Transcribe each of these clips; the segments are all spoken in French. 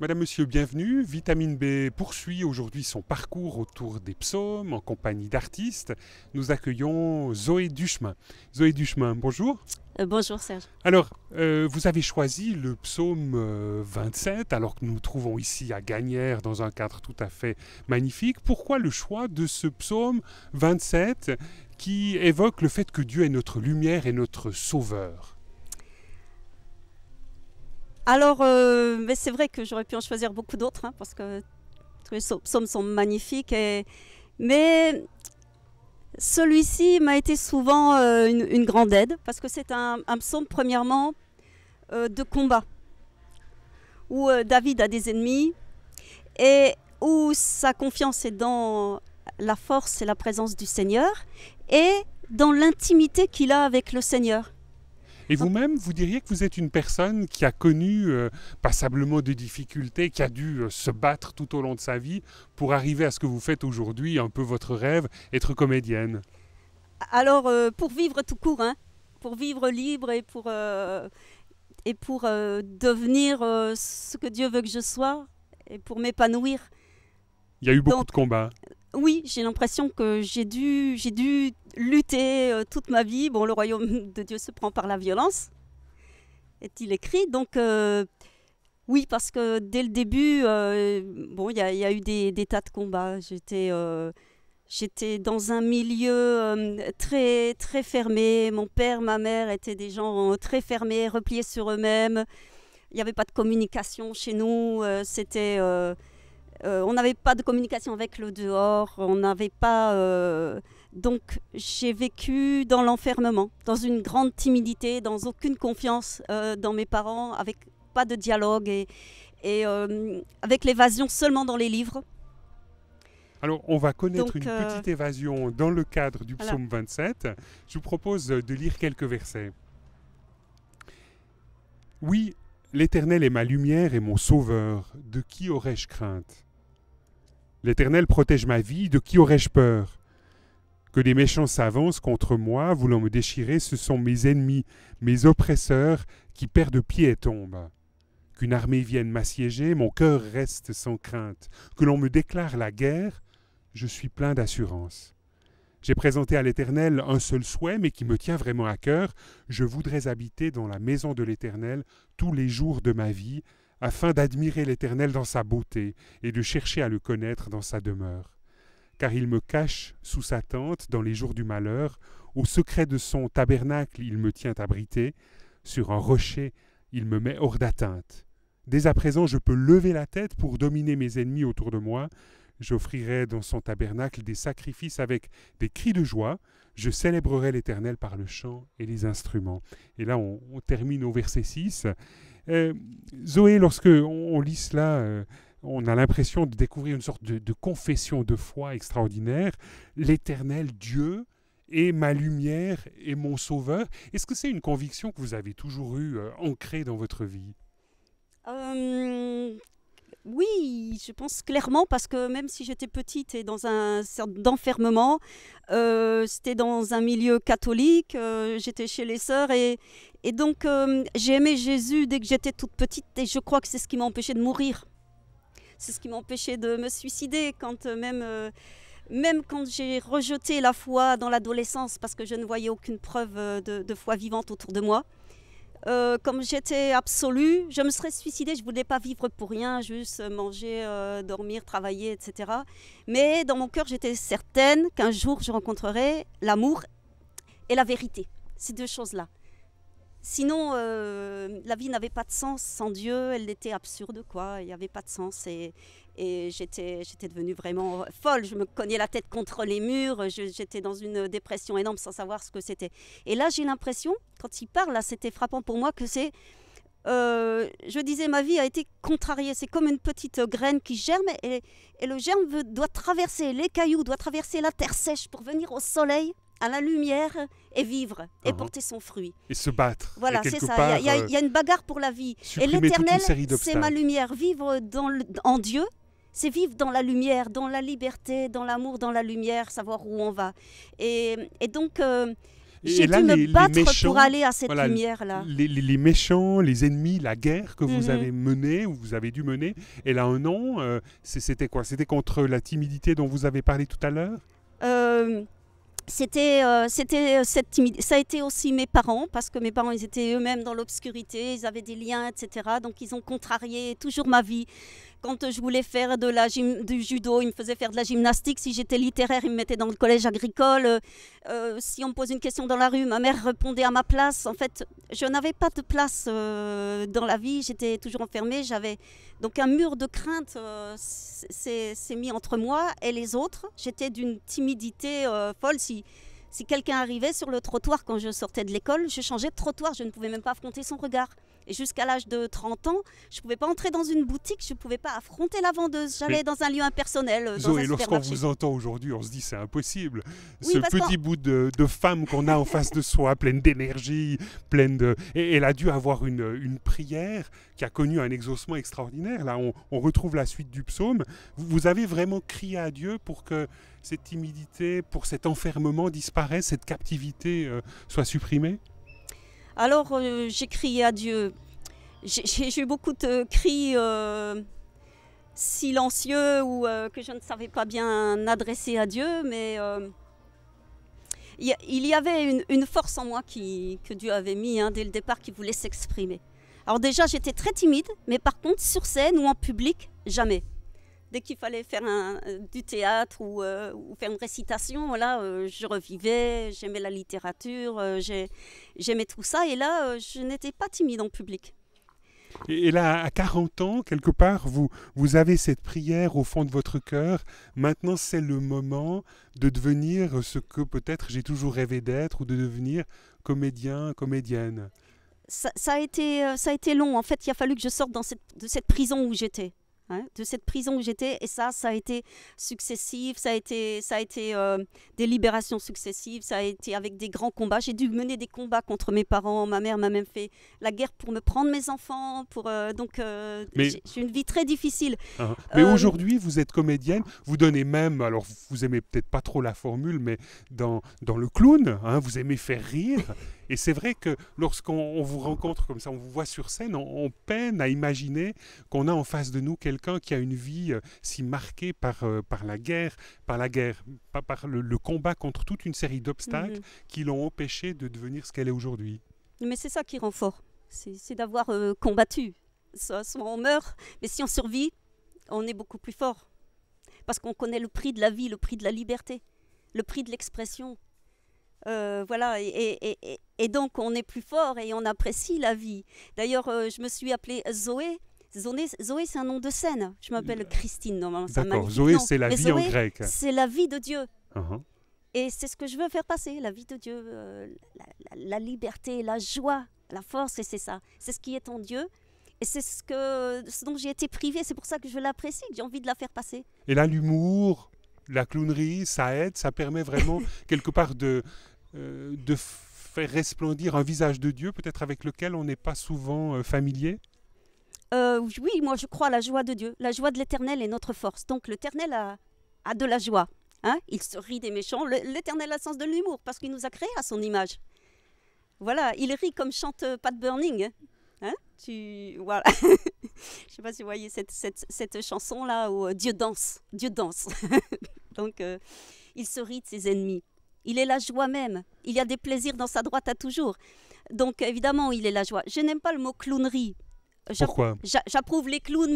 Madame, Monsieur, bienvenue. Vitamine B poursuit aujourd'hui son parcours autour des psaumes en compagnie d'artistes. Nous accueillons Zoé Duchemin. Zoé Duchemin, bonjour. Euh, bonjour Serge. Alors, euh, vous avez choisi le psaume 27, euh, alors que nous nous trouvons ici à Gagnères dans un cadre tout à fait magnifique. Pourquoi le choix de ce psaume 27 qui évoque le fait que Dieu est notre lumière et notre sauveur alors, euh, mais c'est vrai que j'aurais pu en choisir beaucoup d'autres, hein, parce que tous les psaumes sont magnifiques. mais celui-ci m'a été souvent euh, une, grande aide, parce que c'est un, psaume, premièrement, euh, de combat, où David a des ennemis, et où sa confiance est dans la force et la présence du Seigneur, et dans l'intimité qu'il a avec le Seigneur. Et vous-même, vous diriez que vous êtes une personne qui a connu euh, passablement de difficultés, qui a dû euh, se battre tout au long de sa vie pour arriver à ce que vous faites aujourd'hui, un peu votre rêve, être comédienne. Alors, euh, pour vivre tout court, hein, pour vivre libre et pour, et pour devenir ce que Dieu veut que je sois et pour m'épanouir. Il y a eu beaucoup de combats oui, j'ai l'impression que j'ai dû, j'ai dû lutter euh, toute ma vie. Bon, le royaume de Dieu se prend par la violence, est-il écrit. Donc, euh, oui, parce que dès le début, euh, bon, il y, a eu des, tas de combats. J'étais, j'étais dans un milieu très, très fermé. Mon père, ma mère étaient des gens très fermés, repliés sur eux-mêmes. Il n'y avait pas de communication chez nous. c'était euh, on n'avait pas de communication avec le dehors, on n'avait pas. Euh, donc j'ai vécu dans l'enfermement, dans une grande timidité, dans aucune confiance euh, dans mes parents, avec pas de dialogue et, avec l'évasion seulement dans les livres. Alors, on va connaître une petite évasion dans le cadre du psaume 27. Je vous propose de lire quelques versets. Oui, l'Éternel est ma lumière et mon sauveur. De qui aurais-je crainte L'Éternel protège ma vie, de qui aurais-je peur Que des méchants s'avancent contre moi, voulant me déchirer, ce sont mes ennemis, mes oppresseurs, qui perdent pied et tombent. Qu'une armée vienne m'assiéger, mon cœur reste sans crainte. Que l'on me déclare la guerre, je suis plein d'assurance. J'ai présenté à l'Éternel un seul souhait, mais qui me tient vraiment à cœur. Je voudrais habiter dans la maison de l'Éternel tous les jours de ma vie, afin d'admirer l'Éternel dans sa beauté et de chercher à le connaître dans sa demeure. Car il me cache sous sa tente dans les jours du malheur, au secret de son tabernacle il me tient abrité, sur un rocher il me met hors d'atteinte. Dès à présent je peux lever la tête pour dominer mes ennemis autour de moi, j'offrirai dans son tabernacle des sacrifices avec des cris de joie, je célébrerai l'Éternel par le chant et les instruments. Et là, on, termine au verset 6. Euh, Zoé, lorsque on, lit cela, euh, on a l'impression de découvrir une sorte de, confession de foi extraordinaire. L'éternel Dieu est ma lumière et mon sauveur. Est-ce que c'est une conviction que vous avez toujours eue, euh, ancrée dans votre vie oui, je pense clairement parce que même si j'étais petite et dans un certain d'enfermement, euh, c'était dans un milieu catholique, euh, j'étais chez les sœurs et, donc euh, j'ai aimé Jésus dès que j'étais toute petite et je crois que c'est ce qui m'a empêchée de mourir. C'est ce qui m'a empêchée de me suicider quand même même quand j'ai rejeté la foi dans l'adolescence parce que je ne voyais aucune preuve de foi vivante autour de moi, euh, comme j'étais absolue, je me serais suicidée, je ne voulais pas vivre pour rien, juste manger, euh, dormir, travailler, etc. Mais dans mon cœur, j'étais certaine qu'un jour, je rencontrerais l'amour et la vérité, ces deux choses-là. Sinon, euh, la vie n'avait pas de sens sans Dieu, elle était absurde, quoi, il n'y avait pas de sens. Et, et j'étais, j'étais devenue vraiment folle. Je me cognais la tête contre les murs. j'étais dans une dépression énorme sans savoir ce que c'était. Et là, j'ai l'impression, quand il parle, là, c'était frappant pour moi que c'est. Euh, je disais, ma vie a été contrariée. C'est comme une petite graine qui germe et, et le germe doit traverser les cailloux, doit traverser la terre sèche pour venir au soleil à la lumière et vivre et uh-huh. porter son fruit. Et se battre. Voilà, c'est ça. Il y, a euh, une bagarre pour la vie. Et l'éternel, c'est ma lumière. Vivre dans en Dieu, c'est vivre dans la lumière, dans la liberté, dans l'amour, dans la lumière, savoir où on va. Et, donc, euh, j'ai dû me battre pour aller à cette lumière-là. Les, méchants, les ennemis, la guerre que vous mhm. avez menée, ou vous avez dû mener, Et là, un nom. Euh, c'était quoi C'était contre la timidité dont vous avez parlé tout à l'heure euh, c'était c'était cette timidité. ça a été aussi mes parents parce que mes parents ils étaient eux-mêmes dans l'obscurité ils avaient des liens etc donc ils ont contrarié toujours ma vie quand je voulais faire de la du judo, il me faisait faire de la gymnastique. Si j'étais littéraire, il me mettait dans le collège agricole. Euh, euh, si on me posait une question dans la rue, ma mère répondait à ma place. En fait, je n'avais pas de place euh, dans la vie. J'étais toujours enfermée. J'avais donc un mur de crainte s'est mis entre moi et les autres. J'étais d'une timidité folle. Si si quelqu'un arrivait sur le trottoir quand je sortais de l'école, je changeais de trottoir, je ne pouvais même pas affronter son regard. Et jusqu'à l'âge de 30 ans, je ne pouvais pas entrer dans une boutique, je ne pouvais pas affronter la vendeuse. J'allais dans un lieu impersonnel. Euh, dans lorsqu'on vous entend aujourd'hui, on se dit c'est impossible. Ce petit bout de, femme qu'on a en face de soi, pleine d'énergie, pleine de. Et elle a dû avoir une prière qui a connu un exaucement extraordinaire. Là, on, retrouve la suite du psaume. Vous, avez vraiment crié à Dieu pour que cette timidité, pour cet enfermement disparaisse, cette captivité euh, soit supprimée Alors, euh, j'ai crié à Dieu. J'ai eu beaucoup de cris euh, silencieux ou que je ne savais pas bien adresser à Dieu, mais il y avait une, force en moi qui, que Dieu avait mis hein, dès le départ qui voulait s'exprimer. Alors déjà, j'étais très timide, mais par contre, sur scène ou en public, jamais. Dès qu'il fallait faire euh, du théâtre euh, ou, faire une récitation, voilà, euh, je revivais, j'aimais la littérature, j'aimais tout ça. Et là, je n'étais pas timide en public. Et là, à 40 ans, quelque part, vous, vous avez cette prière au fond de votre cœur. Maintenant, c'est le moment de devenir ce que peut-être j'ai toujours rêvé d'être ou de devenir comédien, comédienne ça, a été, euh, ça a été long. En fait, il a fallu que je sorte dans cette, de cette prison où j'étais. Hein, de cette prison où j'étais. Et ça, ça a été successif, ça a été, ça a été euh, des libérations successives, ça a été avec des grands combats. J'ai dû mener des combats contre mes parents. Ma mère m'a même fait la guerre pour me prendre mes enfants. Pour, euh, donc, j'ai une vie très difficile. Ah, ah. Mais aujourd'hui, vous êtes comédienne, vous donnez même, alors vous aimez peut-être pas trop la formule, mais dans, dans le clown, hein, vous aimez faire rire. Et c'est vrai que lorsqu'on vous rencontre comme ça, on vous voit sur scène, on, peine à imaginer qu'on a en face de nous quelqu'un qui a une vie euh, si marquée par, euh, par la guerre, par la guerre, par, le, combat contre toute une série d'obstacles mhm. qui l'ont empêchée de devenir ce qu'elle est aujourd'hui. Mais c'est ça qui rend fort, c'est d'avoir euh, combattu. soit on meurt, mais si on survit, on est beaucoup plus fort. Parce qu'on connaît le prix de la vie, le prix de la liberté, le prix de l'expression, euh, voilà, et, donc on est plus fort et on apprécie la vie. D'ailleurs, euh, je me suis appelée Zoé. Zoé, Zoé c'est un nom de scène. Je m'appelle euh, Christine, normalement. D'accord, Zoé, c'est la vie en grec. C'est la vie de Dieu. Uh-huh. Et c'est ce que je veux faire passer, la vie de Dieu, la, liberté, la joie, la force, et c'est ça. C'est ce qui est en Dieu. Et c'est ce, que, ce dont j'ai été privée. C'est pour ça que je l'apprécie, que j'ai envie de la faire passer. Et là, l'humour, la clownerie, ça aide, ça permet vraiment quelque part de, euh, de faire resplendir un visage de Dieu, peut-être avec lequel on n'est pas souvent euh, familier euh, Oui, moi je crois à la joie de Dieu. La joie de l'Éternel est notre force. Donc l'Éternel a, de la joie. Hein? il se rit des méchants. L'Éternel a le sens de l'humour parce qu'il nous a créés à son image. Voilà, il rit comme chante Pat Burning. Hein? tu... Voilà. je ne sais pas si vous voyez cette, chanson-là où Dieu danse. Dieu danse. Donc, il se rit de ses ennemis. Il est la joie même. Il y a des plaisirs dans sa droite à toujours. Donc évidemment, il est la joie. Je n'aime pas le mot clownerie. Pourquoi J'approuve les clowns,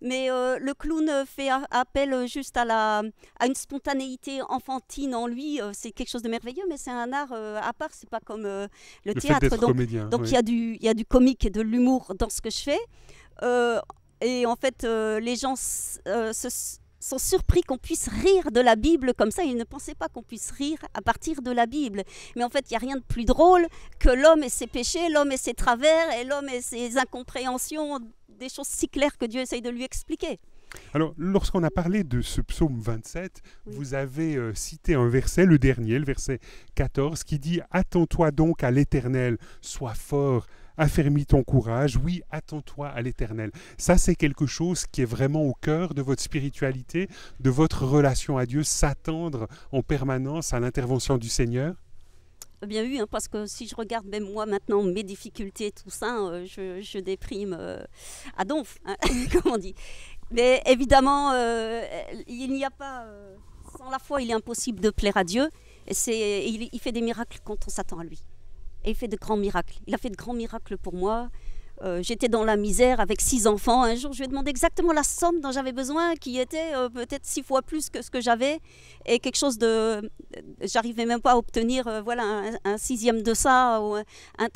mais, euh, le clown fait appel juste à, la, une spontanéité enfantine en lui. Euh, c'est quelque chose de merveilleux, mais c'est un art euh, à part. C'est pas comme le, théâtre. donc, donc il du, il y a du comique et de l'humour dans ce que je fais. et en fait, les gens se sont surpris qu'on puisse rire de la Bible comme ça. Ils ne pensaient pas qu'on puisse rire à partir de la Bible. Mais en fait, il n'y a rien de plus drôle que l'homme et ses péchés, l'homme et ses travers, et l'homme et ses incompréhensions, des choses si claires que Dieu essaye de lui expliquer. Alors, lorsqu'on a parlé de ce psaume 27, vous avez euh, cité un verset, le dernier, le verset 14, qui dit ⁇ Attends-toi donc à l'Éternel, sois fort, affermis ton courage, oui, attends-toi à l'éternel. Ça, c'est quelque chose qui est vraiment au cœur de votre spiritualité, de votre relation à Dieu, s'attendre en permanence à l'intervention du Seigneur eh bien oui, hein, parce que si je regarde même moi maintenant mes difficultés, tout ça, euh, je, déprime euh, à donf, hein, comme on dit. Mais évidemment, euh, il n'y a pas... sans la foi, il est impossible de plaire à Dieu. Et il fait des miracles quand on s'attend à lui et il fait de grands miracles. Il a fait de grands miracles pour moi. Euh, j'étais dans la misère avec six enfants. Un jour, je lui ai demandé exactement la somme dont j'avais besoin, qui était euh, peut-être six fois plus que ce que j'avais, et quelque chose de, j'arrivais même pas à obtenir, euh, voilà, un, sixième de ça ou un,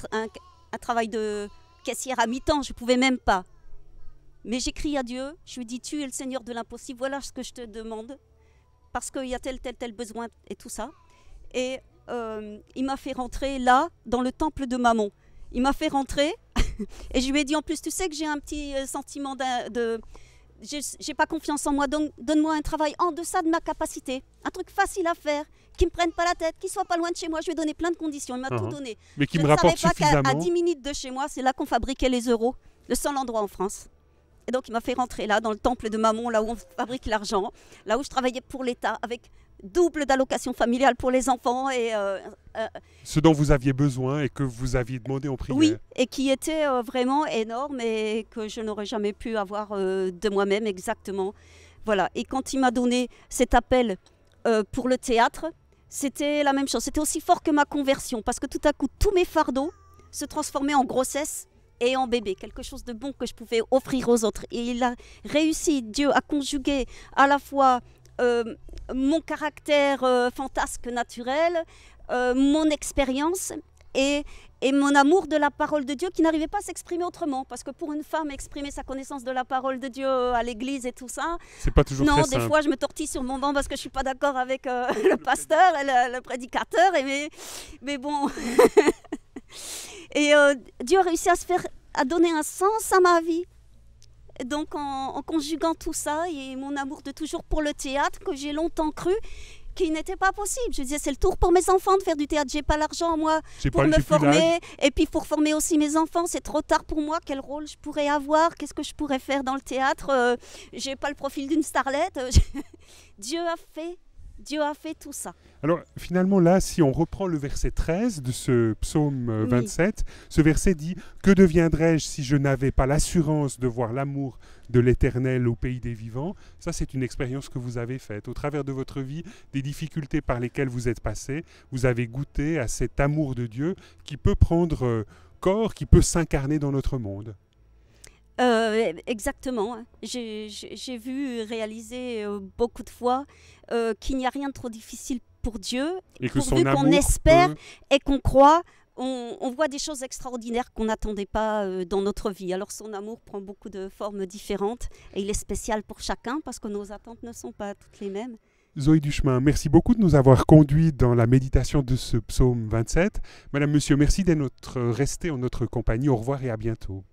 travail de caissière à mi-temps. Je ne pouvais même pas. Mais j'écris à Dieu. Je lui dis, tu es le Seigneur de l'impossible. Voilà ce que je te demande, parce qu'il y a tel, tel, tel besoin et tout ça. Et euh, il m'a fait rentrer là, dans le temple de Mammon. Il m'a fait rentrer et je lui ai dit en plus, tu sais que j'ai un petit euh, sentiment de... J'ai pas confiance en moi, donc donne-moi un travail en deçà de ma capacité. Un truc facile à faire, qui me prenne pas la tête, qui soit pas loin de chez moi. Je lui ai donné plein de conditions, il m'a tout uh-huh. donné. Mais qui je me ne pas qu'à 10 minutes de chez moi, c'est là qu'on fabriquait les euros. Le seul endroit en France. Et donc il m'a fait rentrer là, dans le temple de Mammon, là où on fabrique l'argent, là où je travaillais pour l'État, avec double d'allocation familiale pour les enfants. Et, euh, euh, euh, Ce dont vous aviez besoin et que vous aviez demandé en prière. Oui, et qui était vraiment énorme et que je n'aurais jamais pu avoir de moi-même exactement. Voilà. Et quand il m'a donné cet appel pour le théâtre, c'était la même chose. C'était aussi fort que ma conversion parce que tout à coup, tous mes fardeaux se transformaient en grossesse et en bébé, quelque chose de bon que je pouvais offrir aux autres. Et il a réussi, Dieu, à conjuguer à la fois euh, mon caractère euh, fantasque naturel, euh, mon expérience et, et, mon amour de la parole de Dieu qui n'arrivait pas à s'exprimer autrement. Parce que pour une femme, exprimer sa connaissance de la parole de Dieu à l'église et tout ça. C'est pas toujours Non, des fois, je me tortille sur mon banc parce que je suis pas d'accord avec le pasteur, le, le prédicateur. mais, mais bon. Et euh, Dieu a réussi à se faire, à donner un sens à ma vie. donc en, conjuguant tout ça et mon amour de toujours pour le théâtre que j'ai longtemps cru qu'il n'était pas possible. Je disais c'est le tour pour mes enfants de faire du théâtre, j'ai pas l'argent moi pour me former et puis pour former aussi mes enfants, c'est trop tard pour moi, quel rôle je pourrais avoir, qu'est-ce que je pourrais faire dans le théâtre, Je euh, j'ai pas le profil d'une starlette. Dieu a fait Dieu a fait tout ça. Alors finalement là, si on reprend le verset 13 de ce psaume 27, euh, ce verset dit, Que deviendrais-je si je n'avais pas l'assurance de voir l'amour de l'Éternel au pays des vivants Ça, c'est une expérience que vous avez faite. Au travers de votre vie, des difficultés par lesquelles vous êtes passé, vous avez goûté à cet amour de Dieu qui peut prendre euh, corps, qui peut s'incarner dans notre monde. Euh, exactement. J'ai vu réaliser beaucoup de fois euh, qu'il n'y a rien de trop difficile pour Dieu, et que pourvu qu'on espère et qu'on croit. On, voit des choses extraordinaires qu'on n'attendait pas euh, dans notre vie. Alors son amour prend beaucoup de formes différentes et il est spécial pour chacun parce que nos attentes ne sont pas toutes les mêmes. Zoé Duchemin, merci beaucoup de nous avoir conduits dans la méditation de ce psaume 27. Madame, monsieur, merci d'être resté en notre compagnie. Au revoir et à bientôt.